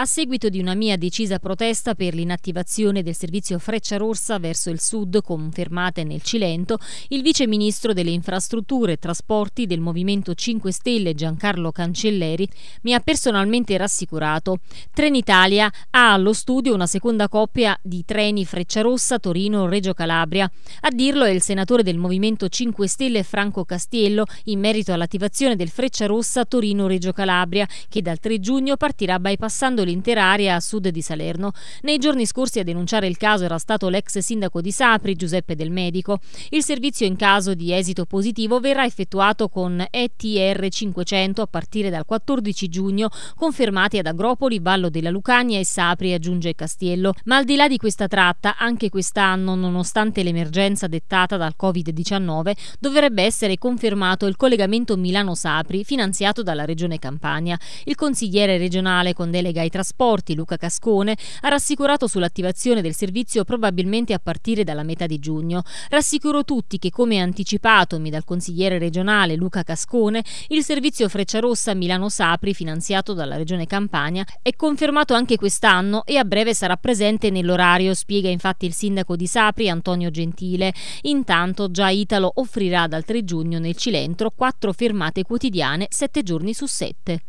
A seguito di una mia decisa protesta per l'inattivazione del servizio Freccia Rossa verso il sud, confermate nel Cilento, il vice ministro delle infrastrutture e trasporti del Movimento 5 Stelle Giancarlo Cancelleri mi ha personalmente rassicurato. Trenitalia ha allo studio una seconda coppia di treni Freccia Rossa Torino-Reggio Calabria. A dirlo è il senatore del Movimento 5 Stelle Franco Castiello in merito all'attivazione del Freccia Rossa Torino-Reggio Calabria, che dal 3 giugno partirà bypassando l'intera area a sud di Salerno. Nei giorni scorsi a denunciare il caso era stato l'ex sindaco di Sapri, Giuseppe Del Medico. Il servizio in caso di esito positivo verrà effettuato con ETR 500 a partire dal 14 giugno, confermati ad Agropoli, Vallo della Lucania e Sapri, aggiunge Castiello. Ma al di là di questa tratta, anche quest'anno, nonostante l'emergenza dettata dal Covid-19, dovrebbe essere confermato il collegamento Milano-Sapri finanziato dalla Regione Campania. Il consigliere regionale con delega ai trasporti Luca Cascone ha rassicurato sull'attivazione del servizio probabilmente a partire dalla metà di giugno. Rassicuro tutti che come anticipatomi dal consigliere regionale Luca Cascone, il servizio Frecciarossa Milano-Sapri finanziato dalla Regione Campania è confermato anche quest'anno e a breve sarà presente nell'orario, spiega infatti il sindaco di Sapri Antonio Gentile. Intanto già Italo offrirà dal 3 giugno nel Cilentro quattro fermate quotidiane 7 giorni su 7.